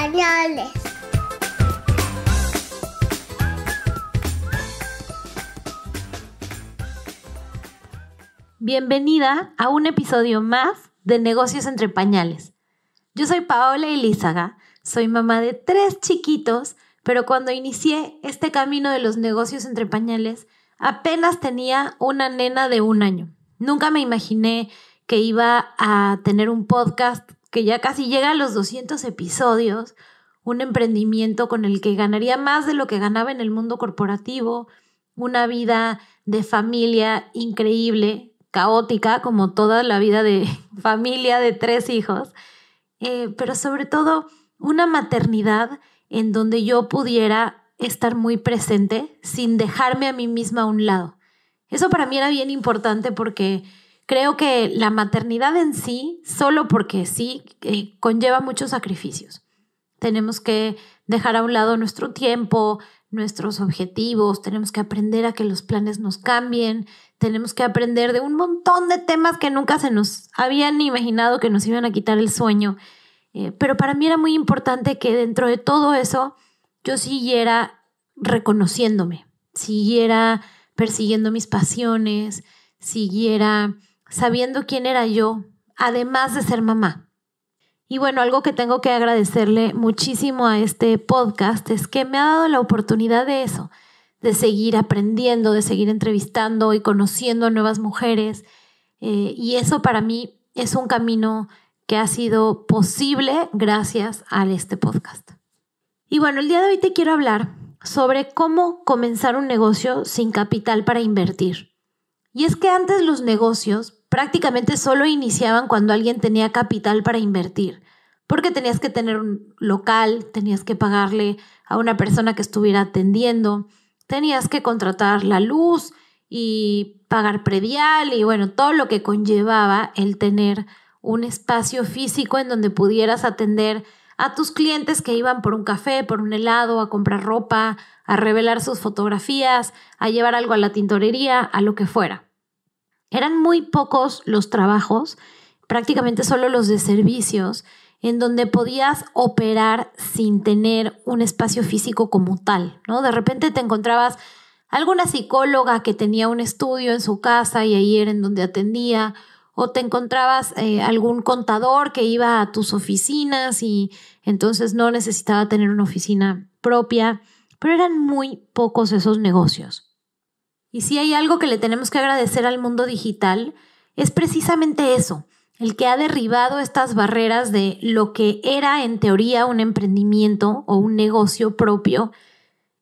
pañales. Bienvenida a un episodio más de Negocios entre Pañales. Yo soy Paola Elizaga, soy mamá de tres chiquitos, pero cuando inicié este camino de los negocios entre pañales, apenas tenía una nena de un año. Nunca me imaginé que iba a tener un podcast que ya casi llega a los 200 episodios, un emprendimiento con el que ganaría más de lo que ganaba en el mundo corporativo, una vida de familia increíble, caótica, como toda la vida de familia de tres hijos, eh, pero sobre todo una maternidad en donde yo pudiera estar muy presente sin dejarme a mí misma a un lado. Eso para mí era bien importante porque Creo que la maternidad en sí, solo porque sí, eh, conlleva muchos sacrificios. Tenemos que dejar a un lado nuestro tiempo, nuestros objetivos, tenemos que aprender a que los planes nos cambien, tenemos que aprender de un montón de temas que nunca se nos habían imaginado que nos iban a quitar el sueño. Eh, pero para mí era muy importante que dentro de todo eso yo siguiera reconociéndome, siguiera persiguiendo mis pasiones, siguiera sabiendo quién era yo, además de ser mamá. Y bueno, algo que tengo que agradecerle muchísimo a este podcast es que me ha dado la oportunidad de eso, de seguir aprendiendo, de seguir entrevistando y conociendo a nuevas mujeres. Eh, y eso para mí es un camino que ha sido posible gracias al este podcast. Y bueno, el día de hoy te quiero hablar sobre cómo comenzar un negocio sin capital para invertir. Y es que antes los negocios prácticamente solo iniciaban cuando alguien tenía capital para invertir, porque tenías que tener un local, tenías que pagarle a una persona que estuviera atendiendo, tenías que contratar la luz y pagar previal y bueno, todo lo que conllevaba el tener un espacio físico en donde pudieras atender a tus clientes que iban por un café, por un helado, a comprar ropa, a revelar sus fotografías, a llevar algo a la tintorería, a lo que fuera. Eran muy pocos los trabajos, prácticamente solo los de servicios, en donde podías operar sin tener un espacio físico como tal, ¿no? De repente te encontrabas alguna psicóloga que tenía un estudio en su casa y ahí era en donde atendía, o te encontrabas eh, algún contador que iba a tus oficinas y entonces no necesitaba tener una oficina propia, pero eran muy pocos esos negocios. Y si hay algo que le tenemos que agradecer al mundo digital, es precisamente eso, el que ha derribado estas barreras de lo que era en teoría un emprendimiento o un negocio propio,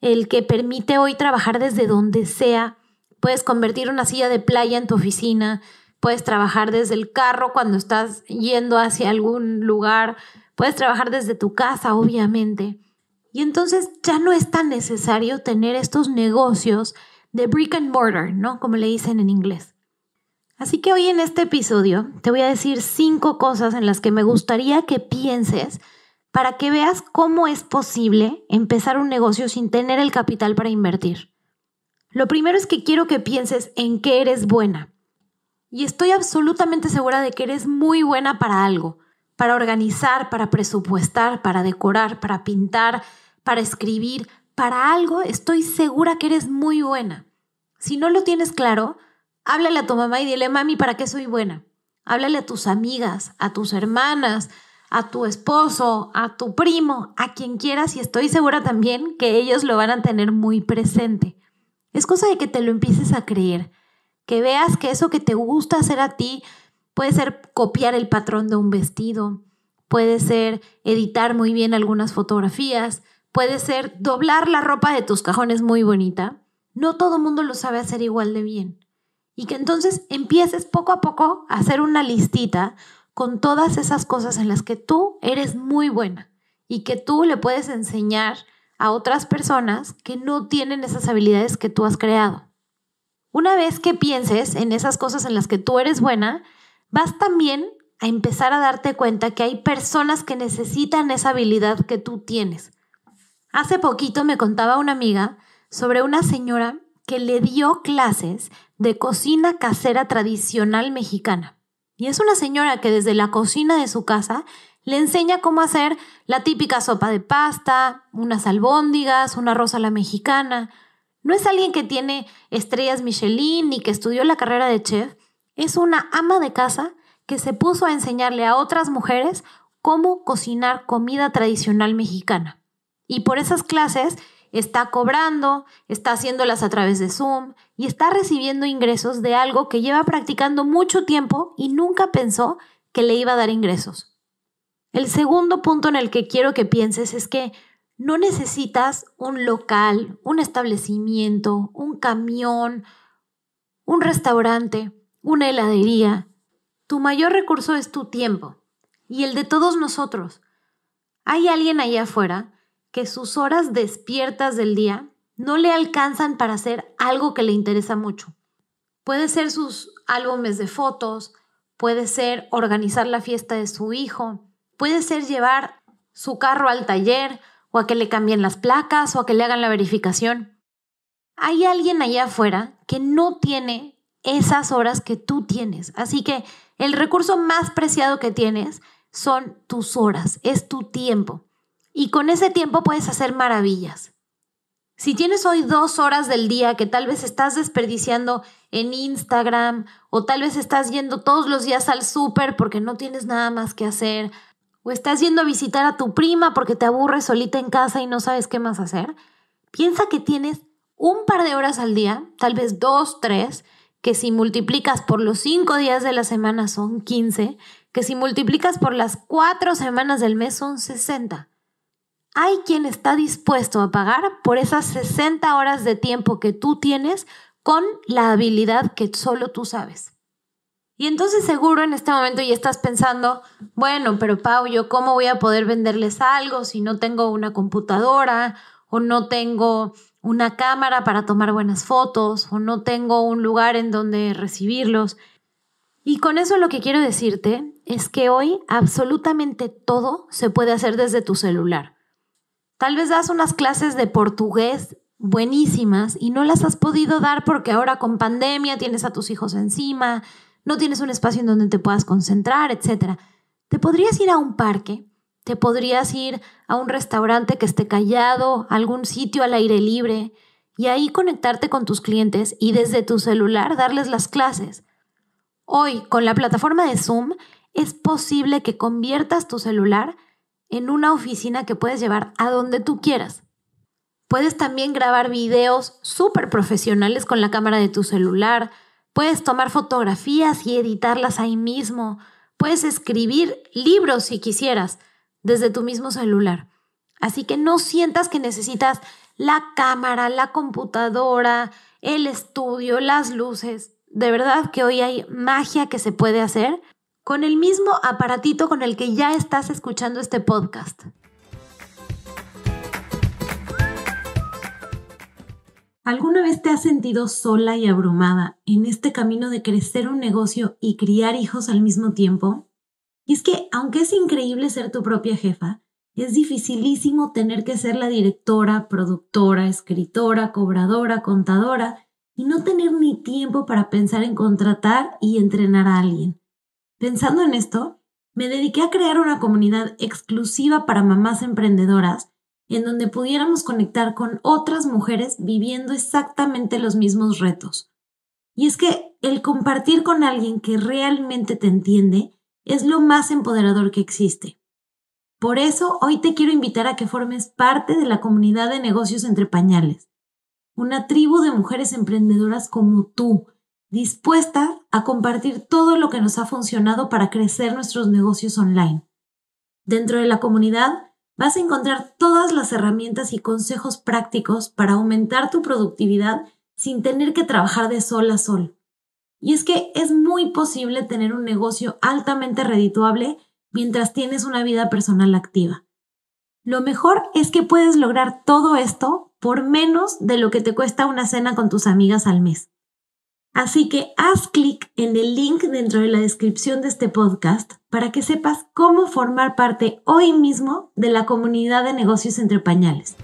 el que permite hoy trabajar desde donde sea. Puedes convertir una silla de playa en tu oficina, puedes trabajar desde el carro cuando estás yendo hacia algún lugar, puedes trabajar desde tu casa, obviamente. Y entonces ya no es tan necesario tener estos negocios de brick and mortar, ¿no? Como le dicen en inglés. Así que hoy en este episodio te voy a decir cinco cosas en las que me gustaría que pienses para que veas cómo es posible empezar un negocio sin tener el capital para invertir. Lo primero es que quiero que pienses en qué eres buena. Y estoy absolutamente segura de que eres muy buena para algo, para organizar, para presupuestar, para decorar, para pintar, para escribir, para algo estoy segura que eres muy buena. Si no lo tienes claro, háblale a tu mamá y dile, mami, ¿para qué soy buena? Háblale a tus amigas, a tus hermanas, a tu esposo, a tu primo, a quien quieras y estoy segura también que ellos lo van a tener muy presente. Es cosa de que te lo empieces a creer, que veas que eso que te gusta hacer a ti puede ser copiar el patrón de un vestido, puede ser editar muy bien algunas fotografías, puede ser doblar la ropa de tus cajones muy bonita, no todo mundo lo sabe hacer igual de bien. Y que entonces empieces poco a poco a hacer una listita con todas esas cosas en las que tú eres muy buena y que tú le puedes enseñar a otras personas que no tienen esas habilidades que tú has creado. Una vez que pienses en esas cosas en las que tú eres buena, vas también a empezar a darte cuenta que hay personas que necesitan esa habilidad que tú tienes Hace poquito me contaba una amiga sobre una señora que le dio clases de cocina casera tradicional mexicana. Y es una señora que desde la cocina de su casa le enseña cómo hacer la típica sopa de pasta, unas albóndigas, un arroz a la mexicana. No es alguien que tiene estrellas Michelin ni que estudió la carrera de chef, es una ama de casa que se puso a enseñarle a otras mujeres cómo cocinar comida tradicional mexicana. Y por esas clases está cobrando, está haciéndolas a través de Zoom y está recibiendo ingresos de algo que lleva practicando mucho tiempo y nunca pensó que le iba a dar ingresos. El segundo punto en el que quiero que pienses es que no necesitas un local, un establecimiento, un camión, un restaurante, una heladería. Tu mayor recurso es tu tiempo y el de todos nosotros. Hay alguien allá afuera que sus horas despiertas del día no le alcanzan para hacer algo que le interesa mucho. Puede ser sus álbumes de fotos, puede ser organizar la fiesta de su hijo, puede ser llevar su carro al taller o a que le cambien las placas o a que le hagan la verificación. Hay alguien allá afuera que no tiene esas horas que tú tienes. Así que el recurso más preciado que tienes son tus horas, es tu tiempo. Y con ese tiempo puedes hacer maravillas. Si tienes hoy dos horas del día que tal vez estás desperdiciando en Instagram o tal vez estás yendo todos los días al súper porque no tienes nada más que hacer o estás yendo a visitar a tu prima porque te aburres solita en casa y no sabes qué más hacer, piensa que tienes un par de horas al día, tal vez dos, tres, que si multiplicas por los cinco días de la semana son 15, que si multiplicas por las cuatro semanas del mes son 60 hay quien está dispuesto a pagar por esas 60 horas de tiempo que tú tienes con la habilidad que solo tú sabes. Y entonces seguro en este momento ya estás pensando, bueno, pero Pau, ¿yo cómo voy a poder venderles algo si no tengo una computadora o no tengo una cámara para tomar buenas fotos o no tengo un lugar en donde recibirlos? Y con eso lo que quiero decirte es que hoy absolutamente todo se puede hacer desde tu celular. Tal vez das unas clases de portugués buenísimas y no las has podido dar porque ahora con pandemia tienes a tus hijos encima, no tienes un espacio en donde te puedas concentrar, etc. Te podrías ir a un parque, te podrías ir a un restaurante que esté callado, algún sitio al aire libre y ahí conectarte con tus clientes y desde tu celular darles las clases. Hoy, con la plataforma de Zoom, es posible que conviertas tu celular en una oficina que puedes llevar a donde tú quieras. Puedes también grabar videos súper profesionales con la cámara de tu celular. Puedes tomar fotografías y editarlas ahí mismo. Puedes escribir libros si quisieras desde tu mismo celular. Así que no sientas que necesitas la cámara, la computadora, el estudio, las luces. De verdad que hoy hay magia que se puede hacer con el mismo aparatito con el que ya estás escuchando este podcast. ¿Alguna vez te has sentido sola y abrumada en este camino de crecer un negocio y criar hijos al mismo tiempo? Y es que, aunque es increíble ser tu propia jefa, es dificilísimo tener que ser la directora, productora, escritora, cobradora, contadora y no tener ni tiempo para pensar en contratar y entrenar a alguien. Pensando en esto, me dediqué a crear una comunidad exclusiva para mamás emprendedoras en donde pudiéramos conectar con otras mujeres viviendo exactamente los mismos retos. Y es que el compartir con alguien que realmente te entiende es lo más empoderador que existe. Por eso hoy te quiero invitar a que formes parte de la comunidad de negocios entre pañales, una tribu de mujeres emprendedoras como tú, dispuesta a compartir todo lo que nos ha funcionado para crecer nuestros negocios online. Dentro de la comunidad vas a encontrar todas las herramientas y consejos prácticos para aumentar tu productividad sin tener que trabajar de sol a sol. Y es que es muy posible tener un negocio altamente redituable mientras tienes una vida personal activa. Lo mejor es que puedes lograr todo esto por menos de lo que te cuesta una cena con tus amigas al mes. Así que haz clic en el link dentro de la descripción de este podcast para que sepas cómo formar parte hoy mismo de la comunidad de negocios entre pañales.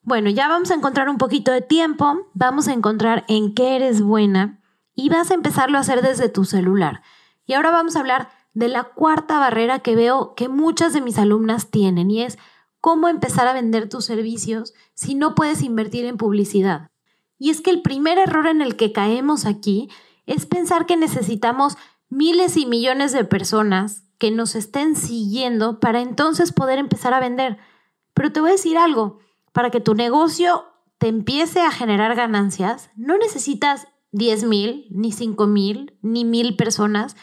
Bueno, ya vamos a encontrar un poquito de tiempo, vamos a encontrar en qué eres buena y vas a empezarlo a hacer desde tu celular. Y ahora vamos a hablar de la cuarta barrera que veo que muchas de mis alumnas tienen y es cómo empezar a vender tus servicios si no puedes invertir en publicidad. Y es que el primer error en el que caemos aquí es pensar que necesitamos miles y millones de personas que nos estén siguiendo para entonces poder empezar a vender. Pero te voy a decir algo, para que tu negocio te empiece a generar ganancias, no necesitas 10 mil, ni 5 mil, ni mil personas.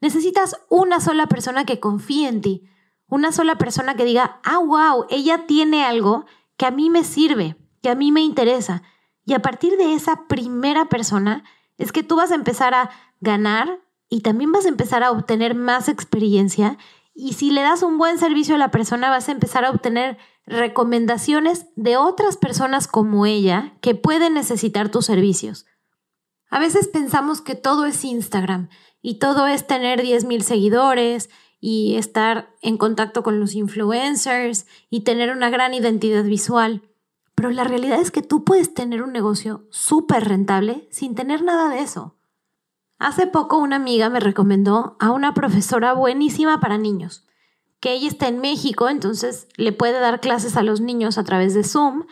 Necesitas una sola persona que confíe en ti una sola persona que diga, ah, wow, ella tiene algo que a mí me sirve, que a mí me interesa. Y a partir de esa primera persona es que tú vas a empezar a ganar y también vas a empezar a obtener más experiencia. Y si le das un buen servicio a la persona, vas a empezar a obtener recomendaciones de otras personas como ella que pueden necesitar tus servicios. A veces pensamos que todo es Instagram y todo es tener 10.000 seguidores y estar en contacto con los influencers y tener una gran identidad visual. Pero la realidad es que tú puedes tener un negocio súper rentable sin tener nada de eso. Hace poco una amiga me recomendó a una profesora buenísima para niños, que ella está en México, entonces le puede dar clases a los niños a través de Zoom.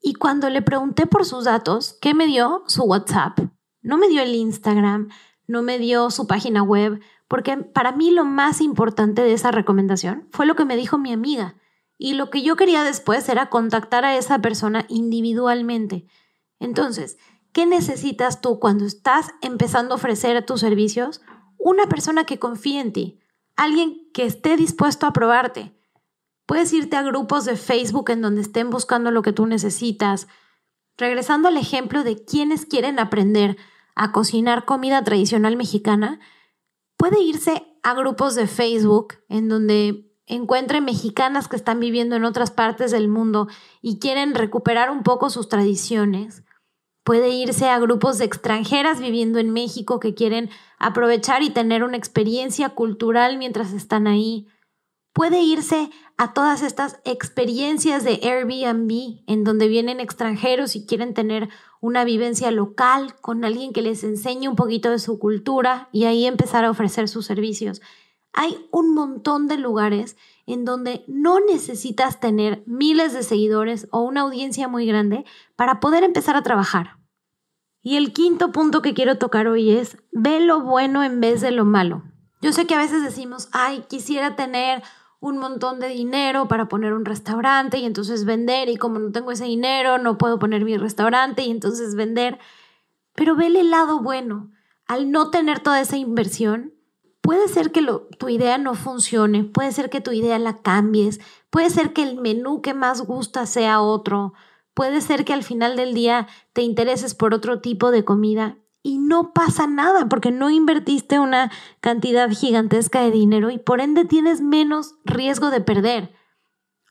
Y cuando le pregunté por sus datos, ¿qué me dio? Su WhatsApp. No me dio el Instagram, no me dio su página web, porque para mí lo más importante de esa recomendación fue lo que me dijo mi amiga y lo que yo quería después era contactar a esa persona individualmente. Entonces, ¿qué necesitas tú cuando estás empezando a ofrecer tus servicios? Una persona que confíe en ti, alguien que esté dispuesto a probarte. Puedes irte a grupos de Facebook en donde estén buscando lo que tú necesitas. Regresando al ejemplo de quienes quieren aprender a cocinar comida tradicional mexicana, puede irse a grupos de Facebook en donde encuentre mexicanas que están viviendo en otras partes del mundo y quieren recuperar un poco sus tradiciones. Puede irse a grupos de extranjeras viviendo en México que quieren aprovechar y tener una experiencia cultural mientras están ahí. Puede irse a todas estas experiencias de Airbnb en donde vienen extranjeros y quieren tener una vivencia local, con alguien que les enseñe un poquito de su cultura y ahí empezar a ofrecer sus servicios. Hay un montón de lugares en donde no necesitas tener miles de seguidores o una audiencia muy grande para poder empezar a trabajar. Y el quinto punto que quiero tocar hoy es, ve lo bueno en vez de lo malo. Yo sé que a veces decimos, ay, quisiera tener un montón de dinero para poner un restaurante y entonces vender y como no tengo ese dinero no puedo poner mi restaurante y entonces vender. Pero ve el lado bueno. Al no tener toda esa inversión, puede ser que tu idea no funcione, puede ser que tu idea la cambies, puede ser que el menú que más gusta sea otro, puede ser que al final del día te intereses por otro tipo de comida y no pasa nada porque no invertiste una cantidad gigantesca de dinero y por ende tienes menos riesgo de perder.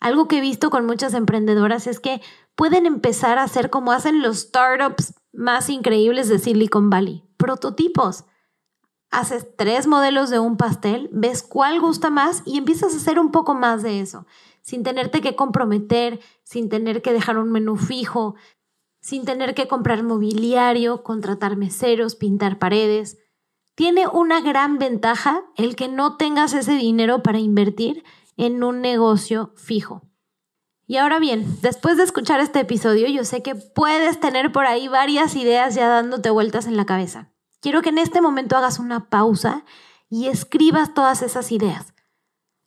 Algo que he visto con muchas emprendedoras es que pueden empezar a hacer como hacen los startups más increíbles de Silicon Valley, prototipos. Haces tres modelos de un pastel, ves cuál gusta más y empiezas a hacer un poco más de eso, sin tenerte que comprometer, sin tener que dejar un menú fijo, sin tener que comprar mobiliario, contratar meseros, pintar paredes. Tiene una gran ventaja el que no tengas ese dinero para invertir en un negocio fijo. Y ahora bien, después de escuchar este episodio, yo sé que puedes tener por ahí varias ideas ya dándote vueltas en la cabeza. Quiero que en este momento hagas una pausa y escribas todas esas ideas.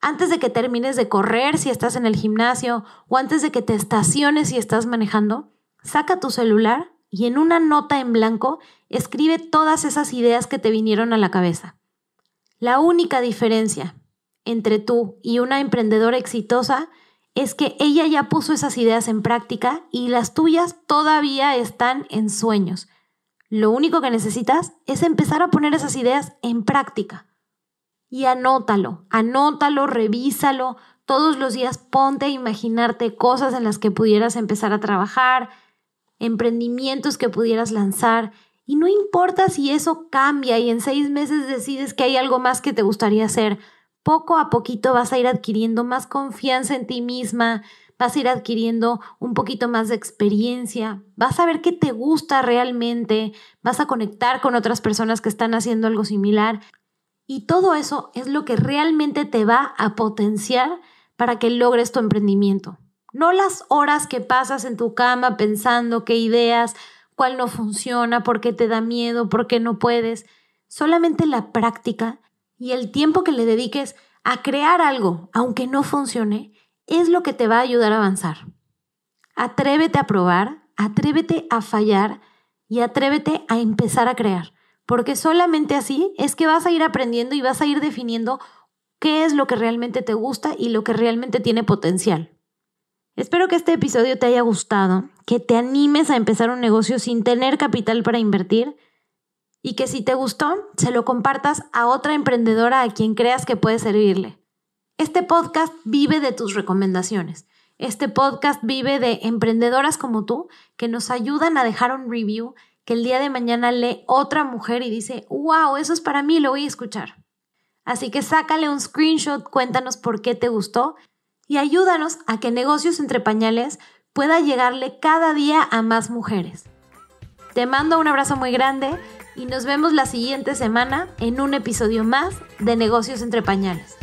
Antes de que termines de correr si estás en el gimnasio o antes de que te estaciones si estás manejando, Saca tu celular y en una nota en blanco escribe todas esas ideas que te vinieron a la cabeza. La única diferencia entre tú y una emprendedora exitosa es que ella ya puso esas ideas en práctica y las tuyas todavía están en sueños. Lo único que necesitas es empezar a poner esas ideas en práctica. Y anótalo, anótalo, revísalo. Todos los días ponte a imaginarte cosas en las que pudieras empezar a trabajar, emprendimientos que pudieras lanzar. Y no importa si eso cambia y en seis meses decides que hay algo más que te gustaría hacer. Poco a poquito vas a ir adquiriendo más confianza en ti misma, vas a ir adquiriendo un poquito más de experiencia, vas a ver qué te gusta realmente, vas a conectar con otras personas que están haciendo algo similar. Y todo eso es lo que realmente te va a potenciar para que logres tu emprendimiento no las horas que pasas en tu cama pensando qué ideas, cuál no funciona, por qué te da miedo, por qué no puedes, solamente la práctica y el tiempo que le dediques a crear algo, aunque no funcione, es lo que te va a ayudar a avanzar. Atrévete a probar, atrévete a fallar y atrévete a empezar a crear, porque solamente así es que vas a ir aprendiendo y vas a ir definiendo qué es lo que realmente te gusta y lo que realmente tiene potencial. Espero que este episodio te haya gustado, que te animes a empezar un negocio sin tener capital para invertir y que si te gustó, se lo compartas a otra emprendedora a quien creas que puede servirle. Este podcast vive de tus recomendaciones. Este podcast vive de emprendedoras como tú que nos ayudan a dejar un review que el día de mañana lee otra mujer y dice, wow, eso es para mí, lo voy a escuchar. Así que sácale un screenshot, cuéntanos por qué te gustó y ayúdanos a que Negocios entre Pañales pueda llegarle cada día a más mujeres. Te mando un abrazo muy grande y nos vemos la siguiente semana en un episodio más de Negocios entre Pañales.